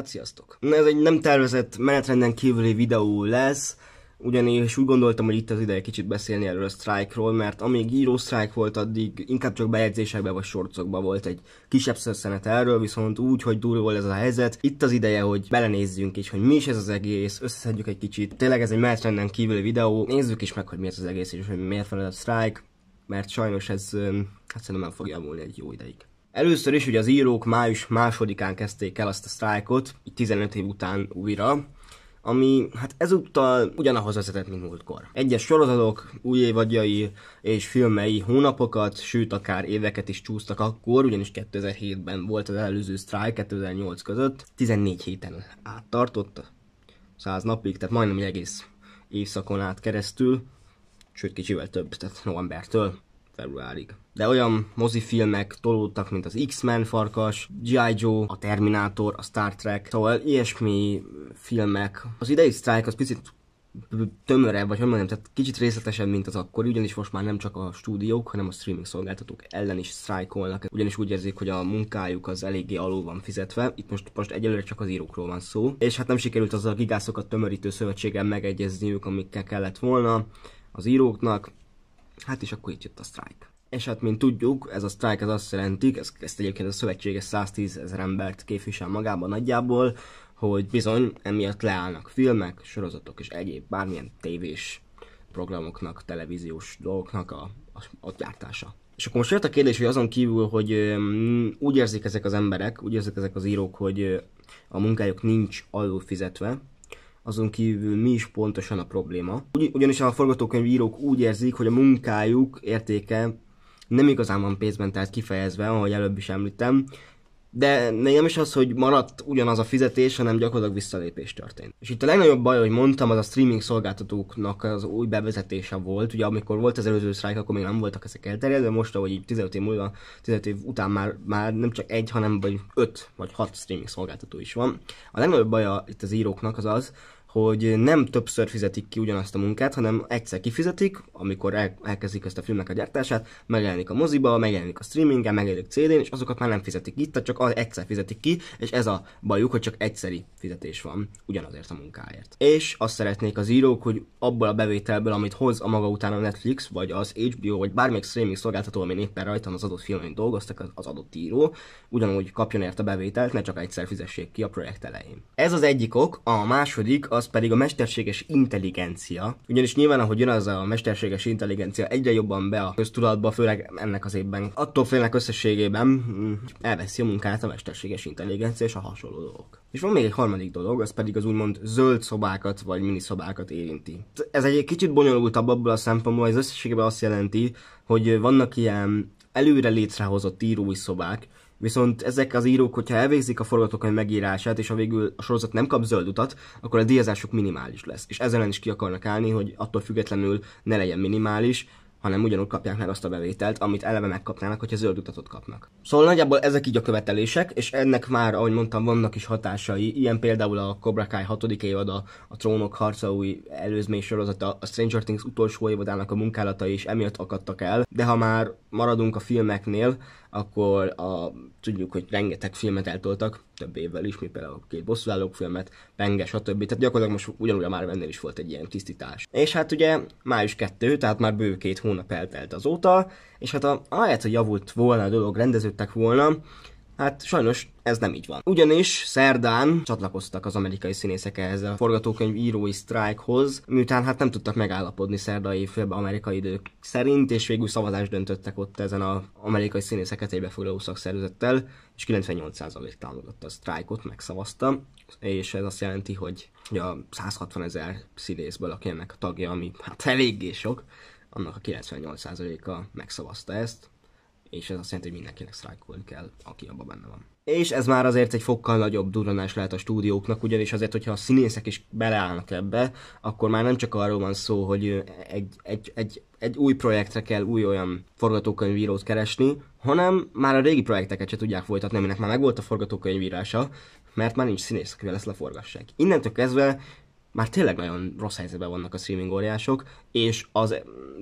Hát sziasztok! Ez egy nem tervezett menetrenden kívüli videó lesz, ugyanis úgy gondoltam, hogy itt az ideje kicsit beszélni erről a strike-ról, mert amíg író strike volt, addig inkább csak bejegyzésekben vagy sorcokban volt egy kisebb szösszenet erről, viszont úgy, hogy durva ez a helyzet, itt az ideje, hogy belenézzünk is, hogy mi is ez az egész, összeszedjük egy kicsit. Tényleg ez egy menetrenden kívüli videó, nézzük is meg, hogy mi ez az egész, és hogy miért van ez a strike, mert sajnos ez hát szerintem nem fog javulni egy jó ideig. Először is ugye az írók május másodikán kezdték el azt a sztrájkot, így 15 év után újra, ami hát ezúttal ugyanahoz vezetett, mint múltkor. Egyes sorozatok, új évadjai és filmei hónapokat, sőt akár éveket is csúsztak akkor, ugyanis 2007-ben volt az előző sztrájk, 2008 között, 14 héten át tartott, 100 napig, tehát majdnem egy egész évszakon át keresztül, sőt kicsivel több, tehát novembertől februárig. De olyan mozifilmek tolódtak, mint az X-Men farkas, G.I. Joe, a Terminátor, a Star Trek, szóval ilyesmi filmek. Az idei sztrájk az picit tömörebb, vagy hogy mondjam, tehát kicsit részletesebb, mint az akkori, ugyanis most már nem csak a stúdiók, hanem a streaming szolgáltatók ellen is sztrájkolnak, ugyanis úgy érzik, hogy a munkájuk az eléggé alul van fizetve, itt most, most egyelőre csak az írókról van szó, és hát nem sikerült az a gigászokat tömörítő szövetséggel megegyezniük, amikkel kellett volna az íróknak, Hát és akkor itt jött a strike. És hát, mint tudjuk, ez a strike az azt jelenti, ezt, ezt egyébként a szövetséges 110 ezer embert képvisel magában nagyjából, hogy bizony emiatt leállnak filmek, sorozatok és egyéb bármilyen tévés programoknak, televíziós dolgoknak a, a, a gyártása. És akkor most jött a kérdés, hogy azon kívül, hogy úgy érzik ezek az emberek, úgy érzik ezek az írók, hogy ö, a munkájuk nincs alul fizetve, azon kívül mi is pontosan a probléma. Ugy, ugyanis a forgatókönyvírók úgy érzik, hogy a munkájuk értéke nem igazán van pénzben, tehát kifejezve, ahogy előbb is említem, de nem is az, hogy maradt ugyanaz a fizetés, hanem gyakorlatilag visszalépés történt. És itt a legnagyobb baj, hogy mondtam, az a streaming szolgáltatóknak az új bevezetése volt. Ugye amikor volt az előző sztrájk, akkor még nem voltak ezek elterjedve, most ahogy így 15 év múlva, 15 év után már, már nem csak egy, hanem vagy öt vagy hat streaming szolgáltató is van. A legnagyobb baj itt az íróknak az az, hogy nem többször fizetik ki ugyanazt a munkát, hanem egyszer kifizetik, amikor el, elkezdik ezt a filmnek a gyártását, megjelenik a moziba, megjelenik a streamingen, megjelenik CD-n, és azokat már nem fizetik itt, csak az egyszer fizetik ki, és ez a bajuk, hogy csak egyszeri fizetés van ugyanazért a munkáért. És azt szeretnék az írók, hogy abból a bevételből, amit hoz a maga után a Netflix, vagy az HBO, vagy bármelyik streaming szolgáltató, ami éppen rajtam az adott filmen dolgoztak, az, az adott író, ugyanúgy kapjon érte bevételt, ne csak egyszer fizessék ki a projekt elején. Ez az egyik ok, a második az az pedig a mesterséges intelligencia. Ugyanis nyilván, ahogy jön az a mesterséges intelligencia egyre jobban be a köztudatba, főleg ennek az évben. Attól félnek összességében, hm, elveszi a munkát a mesterséges intelligencia és a hasonló dolgok. És van még egy harmadik dolog, az pedig az úgymond zöld szobákat vagy mini szobákat érinti. Ez egy kicsit bonyolultabb abból a szempontból, hogy ez összességében azt jelenti, hogy vannak ilyen előre létrehozott írói szobák, Viszont ezek az írók, hogyha elvégzik a forgatókönyv megírását, és ha végül a sorozat nem kap zöld utat, akkor a díjazásuk minimális lesz. És ezzel is ki akarnak állni, hogy attól függetlenül ne legyen minimális, hanem ugyanúgy kapják meg azt a bevételt, amit eleve megkapnának, hogyha zöld utatot kapnak. Szóval nagyjából ezek így a követelések, és ennek már, ahogy mondtam, vannak is hatásai, ilyen például a Cobra Kai 6. évada, a Trónok harca új előzmény sorozata, a Stranger Things utolsó évadának a munkálatai is emiatt akadtak el, de ha már maradunk a filmeknél, akkor a, tudjuk, hogy rengeteg filmet eltoltak, több évvel is, mint például a két bosszúállók filmet, Penge, stb. Tehát gyakorlatilag most ugyanúgy a Marvel-nél is volt egy ilyen tisztítás. És hát ugye május 2, tehát már bő két hónap eltelt azóta, és hát a, ahelyett, hogy javult volna a dolog, rendeződtek volna, Hát sajnos ez nem így van. Ugyanis szerdán csatlakoztak az amerikai színészek ehhez a forgatókönyv írói sztrájkhoz, miután hát nem tudtak megállapodni szerdai főbb amerikai idők szerint, és végül szavazást döntöttek ott ezen az amerikai színészeket etébe foglaló szakszervezettel, és 98% támogatta a sztrájkot, megszavazta, és ez azt jelenti, hogy a 160 ezer színészből, aki ennek a tagja, ami hát eléggé sok, annak a 98%-a megszavazta ezt, és ez azt jelenti, hogy mindenkinek sztrájkolni kell, aki abban benne van. És ez már azért egy fokkal nagyobb durranás lehet a stúdióknak, ugyanis azért, hogyha a színészek is beleállnak ebbe, akkor már nem csak arról van szó, hogy egy, egy, egy, egy új projektre kell új olyan forgatókönyvírót keresni, hanem már a régi projekteket se tudják folytatni, aminek már megvolt a forgatókönyvírása, mert már nincs színész, akivel ezt leforgassák. Innentől kezdve már tényleg nagyon rossz helyzetben vannak a streaming óriások, és az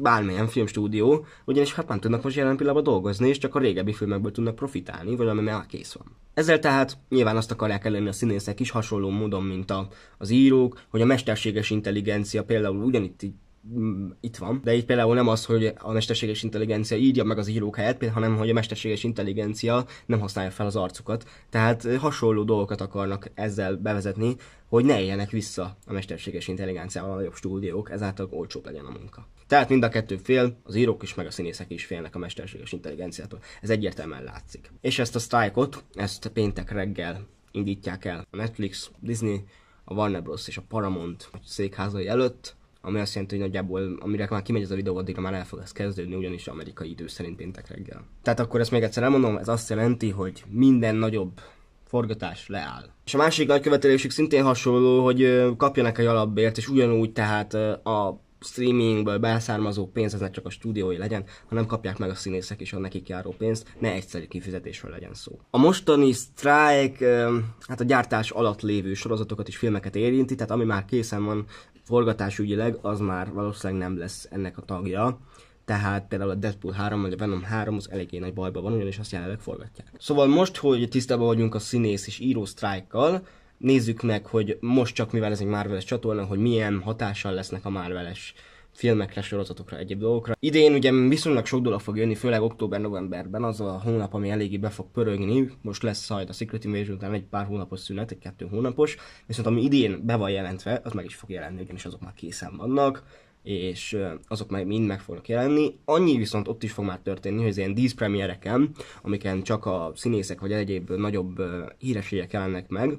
bármilyen filmstúdió, ugyanis hát nem tudnak most jelen pillanatban dolgozni, és csak a régebbi filmekből tudnak profitálni, vagy ami már kész van. Ezzel tehát nyilván azt akarják elérni a színészek is hasonló módon, mint a, az írók, hogy a mesterséges intelligencia például ugyanitt így Mm, itt van. De itt például nem az, hogy a mesterséges intelligencia írja meg az írók helyett, hanem hogy a mesterséges intelligencia nem használja fel az arcukat. Tehát hasonló dolgokat akarnak ezzel bevezetni, hogy ne éljenek vissza a mesterséges intelligenciával a nagyobb stúdiók, ezáltal olcsóbb legyen a munka. Tehát mind a kettő fél, az írók is, meg a színészek is félnek a mesterséges intelligenciától. Ez egyértelműen látszik. És ezt a sztrájkot, ezt péntek reggel indítják el a Netflix, Disney, a Warner Bros. és a Paramount székházai előtt, ami azt jelenti, hogy nagyjából amire már kimegy ez a videó, addigra már el fog ez kezdődni, ugyanis amerikai idő szerint péntek reggel. Tehát akkor ezt még egyszer elmondom, ez azt jelenti, hogy minden nagyobb forgatás leáll. És a másik nagy követelésük szintén hasonló, hogy kapjanak egy alapbért, és ugyanúgy tehát a streamingből beszármazó pénz, ez ne csak a stúdiói legyen, hanem kapják meg a színészek is a nekik járó pénzt, ne egyszerű kifizetésről legyen szó. A mostani strike hát a gyártás alatt lévő sorozatokat és filmeket érinti, tehát ami már készen van, forgatásügyileg az már valószínűleg nem lesz ennek a tagja. Tehát például a Deadpool 3 vagy a Venom 3 az eléggé nagy bajban van, ugyanis azt jelenleg forgatják. Szóval most, hogy tisztában vagyunk a színész és író sztrájkkal, nézzük meg, hogy most csak mivel ez egy Marvel-es csatorna, hogy milyen hatással lesznek a Marvel-es filmekre, sorozatokra, egyéb dolgokra. Idén ugye viszonylag sok dolog fog jönni, főleg október-novemberben, az a hónap, ami eléggé be fog pörögni. Most lesz majd a Secret Invasion után egy pár hónapos szünet, egy kettő hónapos, viszont ami idén be van jelentve, az meg is fog jelenni, ugyanis azok már készen vannak és azok meg mind meg fognak jelenni. Annyi viszont ott is fog már történni, hogy az ilyen díszpremiereken, amiken csak a színészek vagy egyéb nagyobb hírességek jelennek meg,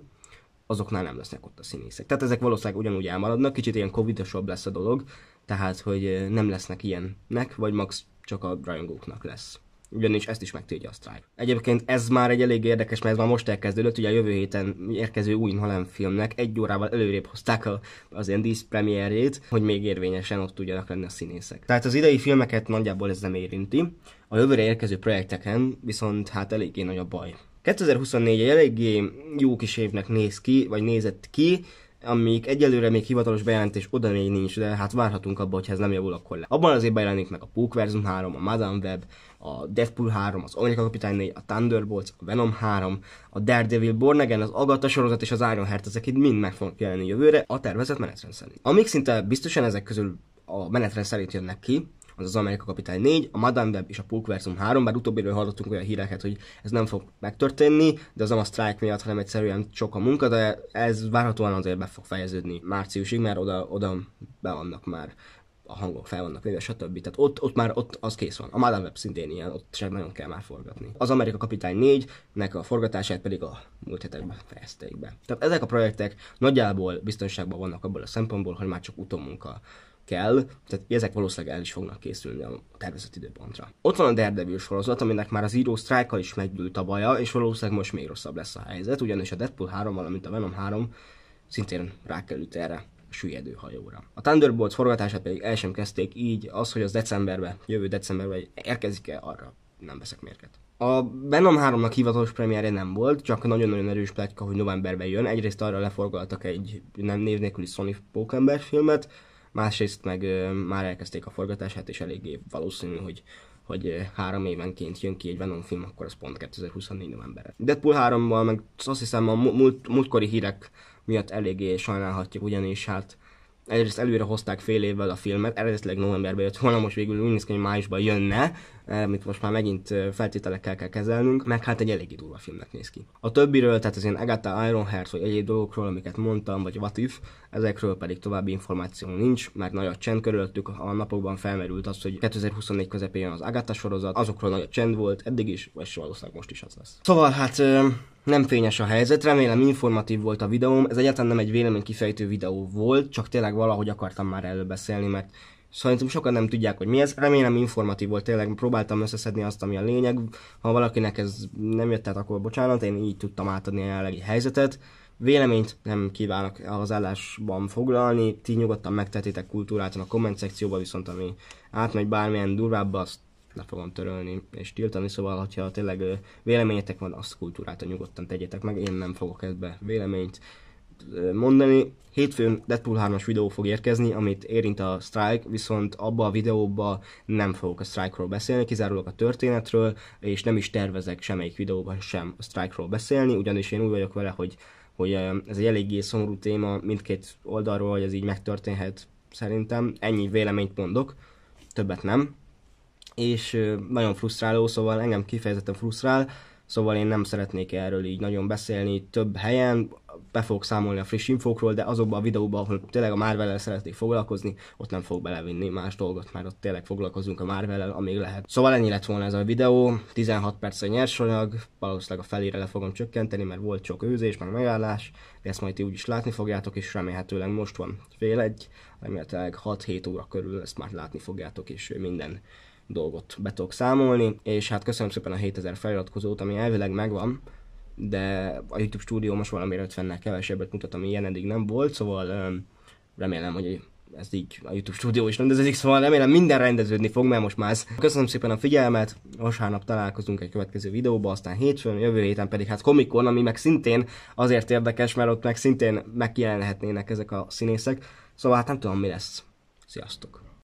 azoknál nem lesznek ott a színészek. Tehát ezek valószínűleg ugyanúgy elmaradnak, kicsit ilyen covidosabb lesz a dolog, tehát hogy nem lesznek ilyenek, vagy max csak a rajongóknak lesz. Ugyanis ezt is megtudja a Stripe. Egyébként ez már egy elég érdekes, mert ez már most elkezdődött, ugye a jövő héten érkező új Nolan filmnek egy órával előrébb hozták a, az ilyen díszpremierjét, hogy még érvényesen ott tudjanak lenni a színészek. Tehát az idei filmeket nagyjából ez nem érinti, a jövőre érkező projekteken viszont hát eléggé nagy a baj. 2024 egy eléggé jó kis évnek néz ki, vagy nézett ki, amíg egyelőre még hivatalos bejelentés oda még nincs, de hát várhatunk abba, hogy ez nem javul, akkor le. Abban azért bejelenik meg a Verzum 3, a Madame Web, a Deadpool 3, az Omega Kapitány 4, a Thunderbolts, a Venom 3, a Daredevil, Born Again, az Agatha sorozat és az Heart, ezek itt mind meg fognak jelenni jövőre a tervezett menetrend szerint. Amíg szinte biztosan ezek közül a menetrend szerint jönnek ki, az az Amerika Kapitány 4, a Madame Web és a Pulkversum 3, bár utóbbiről hallottunk olyan híreket, hogy ez nem fog megtörténni, de az nem a strike miatt, hanem egyszerűen sok a munka, de ez várhatóan azért be fog fejeződni márciusig, mert oda, oda be vannak már a hangok fel vannak véve, stb. Tehát ott, ott már ott az kész van. A Madame Web szintén ilyen, ott sem nagyon kell már forgatni. Az Amerika Kapitány 4-nek a forgatását pedig a múlt hetekben fejezték be. Tehát ezek a projektek nagyjából biztonságban vannak abból a szempontból, hogy már csak utómunka kell, tehát ezek valószínűleg el is fognak készülni a tervezett időpontra. Ott van a Daredevil sorozat, aminek már az író sztrájka is meggyűlt a baja, és valószínűleg most még rosszabb lesz a helyzet, ugyanis a Deadpool 3, valamint a Venom 3 szintén rákerült erre a süllyedő hajóra. A Thunderbolt forgatását pedig el sem kezdték, így az, hogy az decemberben, jövő decemberben érkezik-e, arra nem veszek mérket. A Venom 3-nak hivatalos premierje nem volt, csak nagyon-nagyon erős pletyka, hogy novemberben jön. Egyrészt arra leforgaltak egy nem név nélküli Sony Pokémon filmet, másrészt meg már elkezdték a forgatását, és eléggé valószínű, hogy hogy három évenként jön ki egy Venom film, akkor az pont 2024 novemberre. Deadpool 3-mal meg azt hiszem a múlt, múltkori hírek miatt eléggé sajnálhatjuk, ugyanis hát egyrészt előre hozták fél évvel a filmet, eredetileg novemberben jött volna, most végül úgy néz ki, hogy májusban jönne, eh, amit most már megint eh, feltételekkel kell kezelnünk, meg hát egy eléggé durva filmnek néz ki. A többiről, tehát az ilyen Agatha Ironheart vagy egyéb dolgokról, amiket mondtam, vagy What If, ezekről pedig további információ nincs, mert nagy a csend körülöttük, a napokban felmerült az, hogy 2024 közepén jön az Agatha sorozat, azokról nagy a csend volt eddig is, vagy valószínűleg most is az lesz. Szóval hát eh, nem fényes a helyzet, remélem informatív volt a videóm, ez egyáltalán nem egy véleménykifejtő videó volt, csak tényleg valahogy akartam már előbb beszélni, mert szerintem sokan nem tudják, hogy mi ez. Remélem informatív volt, tényleg próbáltam összeszedni azt, ami a lényeg. Ha valakinek ez nem jött tehát akkor bocsánat, én így tudtam átadni a jelenlegi helyzetet. Véleményt nem kívánok az állásban foglalni, ti nyugodtan megtetétek kultúrát a komment szekcióba, viszont ami átmegy bármilyen durvább, azt le fogom törölni és tiltani, szóval, hogyha tényleg véleményetek van, azt kultúráltan nyugodtan tegyetek meg, én nem fogok ebbe véleményt mondani. Hétfőn Deadpool 3-as videó fog érkezni, amit érint a Strike, viszont abba a videóba nem fogok a Strike-ról beszélni, kizárólag a történetről, és nem is tervezek semmelyik videóban sem a Strike-ról beszélni, ugyanis én úgy vagyok vele, hogy, hogy ez egy eléggé szomorú téma mindkét oldalról, hogy ez így megtörténhet szerintem. Ennyi véleményt mondok, többet nem és nagyon frusztráló, szóval engem kifejezetten frusztrál, szóval én nem szeretnék erről így nagyon beszélni több helyen, be fogok számolni a friss infókról, de azokban a videóban, ahol tényleg a marvel szeretnék foglalkozni, ott nem fog belevinni más dolgot, mert ott tényleg foglalkozunk a marvel amíg lehet. Szóval ennyi lett volna ez a videó, 16 perc a nyersanyag, valószínűleg a felére le fogom csökkenteni, mert volt sok őzés, meg megállás, de ezt majd ti úgyis látni fogjátok, és remélhetőleg most van fél egy, remélhetőleg 6-7 óra körül ezt már látni fogjátok, és minden dolgot be tudok számolni, és hát köszönöm szépen a 7000 feliratkozót, ami elvileg megvan, de a YouTube stúdió most valamire 50-nel kevesebbet mutat, ami ilyen eddig nem volt, szóval remélem, hogy ez így a YouTube stúdió is rendezik, szóval remélem minden rendeződni fog, mert most már ez. Köszönöm szépen a figyelmet, vasárnap találkozunk egy következő videóban, aztán hétfőn, jövő héten pedig hát komikon, ami meg szintén azért érdekes, mert ott meg szintén megjelenhetnének ezek a színészek, szóval hát nem tudom mi lesz. Sziasztok!